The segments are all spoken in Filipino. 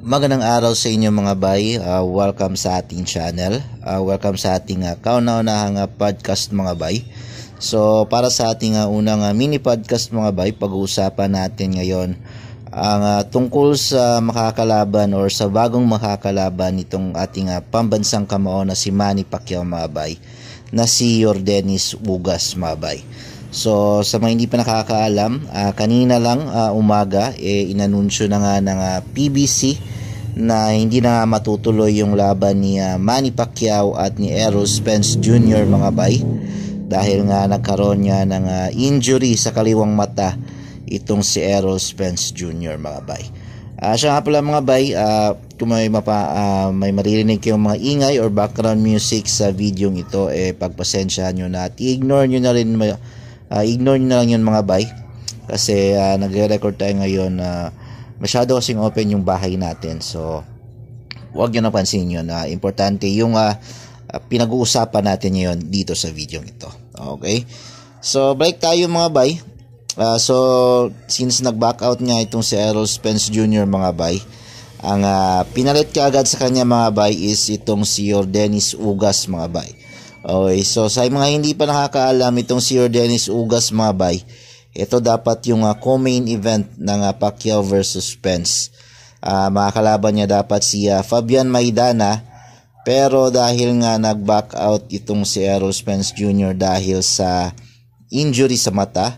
Magandang araw sa inyo mga bay. Uh, welcome sa ating channel. Uh, welcome sa ating uh, kauna-unahang uh, podcast mga bay. So para sa ating uh, unang uh, mini podcast mga bay, pag-uusapan natin ngayon ang uh, tungkol sa makakalaban or sa bagong makakalaban nitong ating uh, pambansang kamao na si Manny Pacquiao mga bay na si Jordanis Ugas mga bay. So sa mga hindi pa nakakaalam, uh, kanina lang uh, umaga eh, inanunsyo na nga ng uh, ah, PBC na hindi na matutuloy yung laban ni uh, Manny Pacquiao at ni Errol Spence Jr. mga bay dahil nga nagkaroon niya ng uh, injury sa kaliwang mata itong si Errol Spence Jr. mga bay. Uh, siya nga pala mga bay, uh, kung may, mapa, uh, may maririnig kayong mga ingay or background music sa video ito, eh pagpasensyahan nyo na at i-ignore nyo na rin mga Uh, ignore nyo na lang yun mga bay. Kasi uh, nagre-record tayo ngayon na uh, masyado kasing open yung bahay natin. So, huwag nyo napansin yun. Uh, importante yung uh, uh, pinag-uusapan natin ngayon dito sa video ito. Okay? So, balik tayo mga bay. Uh, so, since nag-back out nga itong si Errol Spence Jr. mga bay, ang uh, pinalit ka agad sa kanya mga bay is itong si Ordenis Ugas mga bay. Okay, so sa mga hindi pa nakakaalam, itong si Ordenis Ugas Mabay, ito dapat yung uh, co-main event ng uh, Pacquiao versus Pence. Uh, ah, makakalaban niya dapat si uh, Fabian Maidana, pero dahil nga nag-back out itong si Errol Spence Jr. dahil sa injury sa mata,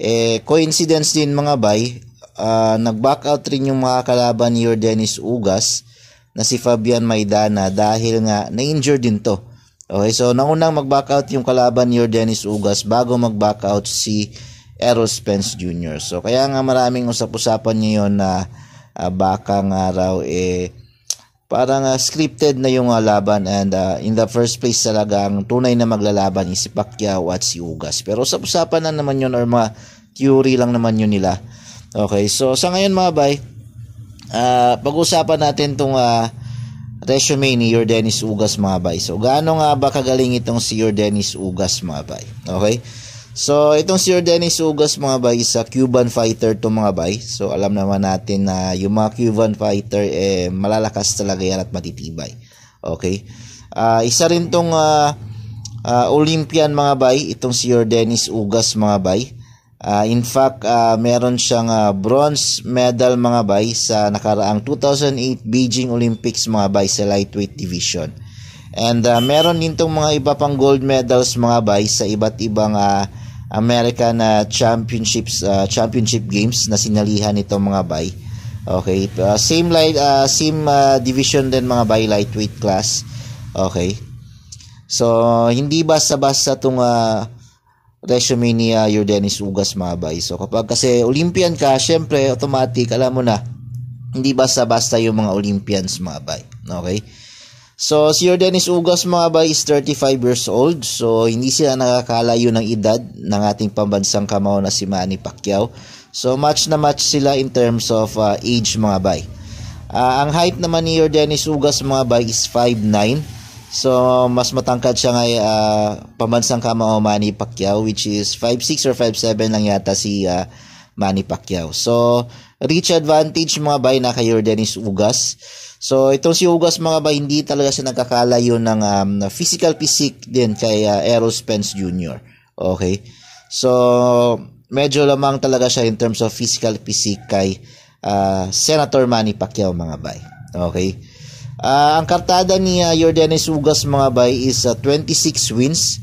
eh, coincidence din mga bay, uh, nag-back out rin yung mga kalaban ni Ordenis Ugas na si Fabian Maidana dahil nga na-injure din to Okay, so naunang mag-back out yung kalaban ni Dennis Ugas bago mag-back out si Errol Spence Jr. So kaya nga maraming usap-usapan ngayon na uh, baka nga raw eh parang uh, scripted na yung uh, laban and uh, in the first place talaga ang tunay na maglalaban is si Pacquiao at si Ugas. Pero usap-usapan na naman yun or mga theory lang naman yun nila. Okay, so sa ngayon mga bay, uh, pag-usapan natin tong uh, resume ni Yordenis Ugas mga bay. So, gaano nga ba kagaling itong si Yordenis Ugas mga bay? Okay? So, itong si Yordenis Ugas mga bay is a Cuban fighter to mga bay. So, alam naman natin na yung mga Cuban fighter eh, malalakas talaga yan at matitibay. Okay? Uh, isa rin tong uh, uh, Olympian mga bay, itong si Yordenis Ugas mga bay. Uh, in fact, uh, meron siyang uh, bronze medal mga bay sa nakaraang 2008 Beijing Olympics mga bay sa lightweight division. And uh, meron din tong mga iba pang gold medals mga bay sa iba't ibang uh, American uh, Championships uh, Championship games na sinalihan nitong mga bay. Okay, uh, same light uh, same uh, division din mga bay lightweight class. Okay. So hindi basta-basta tong uh, WrestleMania your Dennis Ugas mabay. So kapag kasi Olympian ka, syempre automatic alam mo na hindi basta-basta yung mga Olympians mabay. Okay? So, si Dennis Ugas mga bay is 35 years old. So, hindi siya nakakalayo ng edad ng ating pambansang kamao na si Manny Pacquiao. So, match na match sila in terms of uh, age mga bay. Uh, ah, ang height naman ni Dennis Ugas mga bay is 5'9". So, mas matangkad siya ngay uh, ah, pambansang kama o Manny Pacquiao which is 5'6 or 5'7 lang yata si uh, Manny Pacquiao. So, reach advantage mga bay na kay Dennis Ugas. So, itong si Ugas mga bay hindi talaga siya nagkakala yun ng um, physical physique din kay uh, Errol Spence Jr. Okay? So, medyo lamang talaga siya in terms of physical physique kay uh, Senator Manny Pacquiao mga bay. Okay? Uh, ang kartada ni uh, ah, Jordanes Ugas mga bay is uh, ah, 26 wins.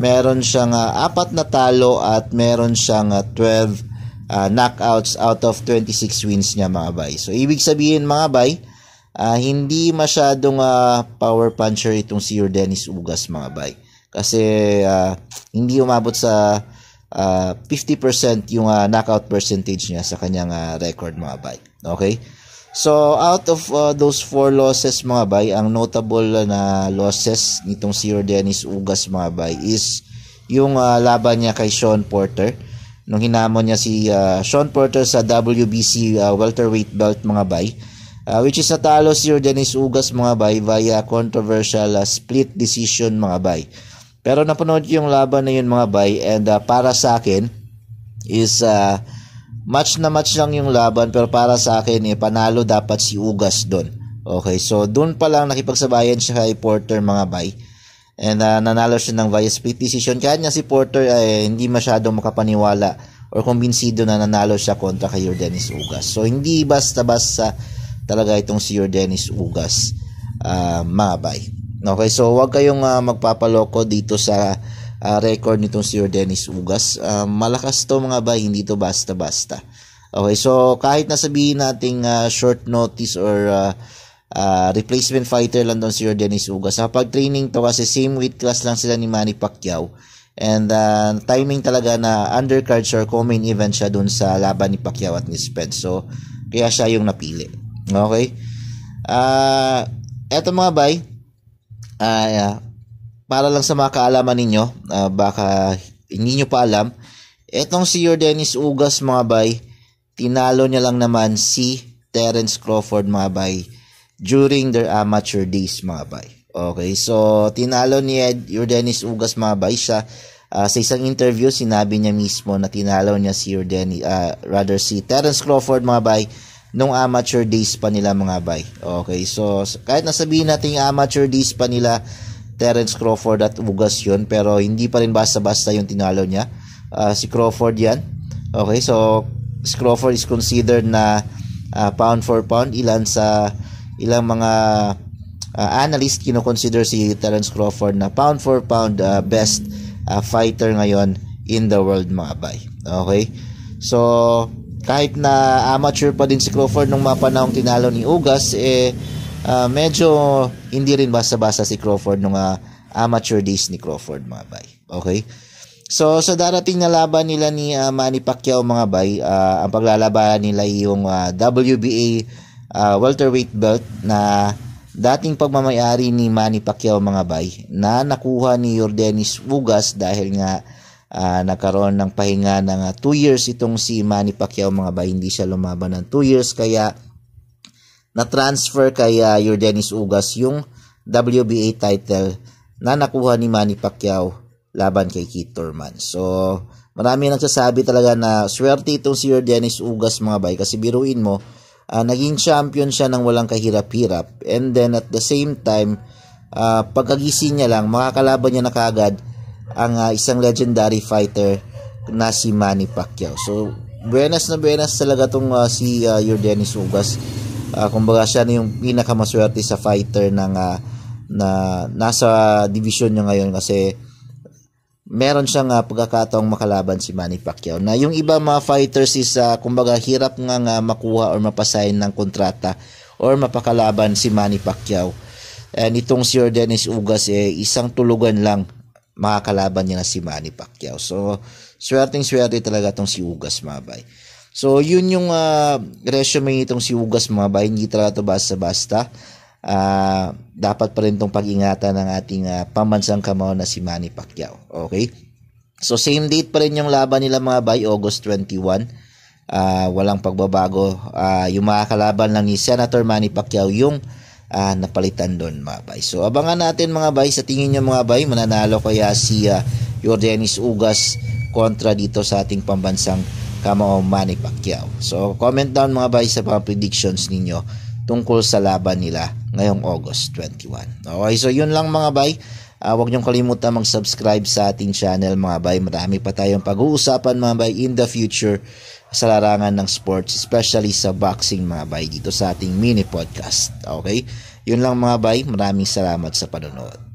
Meron siyang uh, apat na talo at meron siyang uh, 12 uh, knockouts out of 26 wins niya mga bay. So ibig sabihin mga bay, uh, hindi masyadong uh, power puncher itong si Jordanes Ugas mga bay. Kasi uh, hindi umabot sa uh, 50% yung uh, knockout percentage niya sa kanyang uh, record mga bay. Okay? So, out of uh, those four losses mga bay, ang notable uh, na losses nitong si Dennis Ugas mga bay is yung uh, laban niya kay Sean Porter. Nung hinamon niya si uh, Sean Porter sa WBC uh, welterweight belt mga bay, uh, which is natalo si Dennis Ugas mga bay via controversial uh, split decision mga bay. Pero napanood yung laban na yun mga bay and uh, para sa akin is uh, match na match lang yung laban pero para sa akin eh, panalo dapat si Ugas doon. Okay, so doon pa lang nakipagsabayan siya kay Porter mga bay. And uh, nanalo siya ng via split decision. Kaya niya si Porter ay eh, hindi masyadong makapaniwala or kumbinsido na nanalo siya kontra kay Jordanis Ugas. So hindi basta-basta talaga itong si Jordanis Ugas uh, mga bay. Okay, so huwag kayong uh, magpapaloko dito sa uh, record nitong Sir Dennis Ugas. Uh, malakas to mga bay, hindi to basta-basta. Okay, so kahit nasabihin nating uh, short notice or uh, uh, replacement fighter lang doon si Dennis Ugas. Sa pag-training to kasi same weight class lang sila ni Manny Pacquiao. And uh, timing talaga na undercard or co-main event siya doon sa laban ni Pacquiao at ni Spence. So, kaya siya yung napili. Okay? Ah, uh, eto mga bay. Ah, uh, yeah para lang sa mga kaalaman ninyo, uh, baka hindi nyo pa alam, etong si Jordanis Ugas mga bay, tinalo niya lang naman si Terence Crawford mga bay during their amateur days mga bay. Okay, so tinalo ni Ed Jordanis Ugas mga bay siya uh, sa isang interview sinabi niya mismo na tinalo niya si Jordan uh, rather si Terence Crawford mga bay nung amateur days pa nila mga bay. Okay, so kahit nasabihin natin yung amateur days pa nila Terence Crawford at Ugas yun pero hindi pa rin basta-basta yung tinalo niya uh, si Crawford yan okay so si Crawford is considered na uh, pound for pound ilan sa ilang mga uh, analyst kinoconsider si Terence Crawford na pound for pound uh, best uh, fighter ngayon in the world mga bay okay so kahit na amateur pa din si Crawford nung mapanahong tinalo ni Ugas eh uh, medyo hindi rin basta-basta si Crawford nung uh, amateur days ni Crawford mga bay. Okay? So sa so darating na laban nila ni uh, Manny Pacquiao mga bay, uh, ang paglalaban nila yung uh, WBA uh, welterweight belt na dating pagmamayari ni Manny Pacquiao mga bay na nakuha ni Jordanis Ugas dahil nga uh, nagkaroon ng pahinga ng 2 uh, years itong si Manny Pacquiao mga bay hindi siya lumaban ng 2 years kaya na-transfer kay uh, ah, Jordanis Ugas yung WBA title na nakuha ni Manny Pacquiao laban kay Keith Thurman. So, marami nagsasabi talaga na swerte itong si Jordanis Ugas mga bay kasi biruin mo, uh, naging champion siya ng walang kahirap-hirap and then at the same time, uh, pagkagising niya lang, makakalaban niya na kaagad ang uh, isang legendary fighter na si Manny Pacquiao. So, buenas na buenas talaga tong uh, si uh, Jordanis Ugas Uh, kumbaga siya na yung pinakamaswerte sa fighter ng uh, na nasa division niya ngayon kasi meron siyang uh, pagkakataong makalaban si Manny Pacquiao. Na yung iba mga fighters is uh, kumbaga hirap nga nga makuha or mapasain ng kontrata or mapakalaban si Manny Pacquiao. And itong si Dennis Ugas eh, isang tulugan lang makakalaban niya na si Manny Pacquiao. So, swerteng swerte talaga tong si Ugas Mabay. So, yun yung uh, resume nitong si Ugas mga ba. Hindi talaga ito basta-basta. Uh, dapat pa rin itong pag-ingatan ng ating uh, ah, pamansang kamao na si Manny Pacquiao. Okay? So, same date pa rin yung laban nila mga bay, August 21. Uh, walang pagbabago. Uh, yung mga kalaban lang ni Senator Manny Pacquiao yung uh, napalitan doon mga bay. So, abangan natin mga bay. Sa tingin nyo mga bay, mananalo kaya si uh, Jordanis Ugas kontra dito sa ating pambansang kamo Manny Pacquiao. So comment down mga bay sa mga predictions ninyo tungkol sa laban nila ngayong August 21. Okay, so yun lang mga bay. Uh, ah, huwag niyong kalimutan mag-subscribe sa ating channel mga bay. Marami pa tayong pag-uusapan mga bay in the future sa larangan ng sports, especially sa boxing mga bay dito sa ating mini podcast. Okay? Yun lang mga bay. Maraming salamat sa panonood.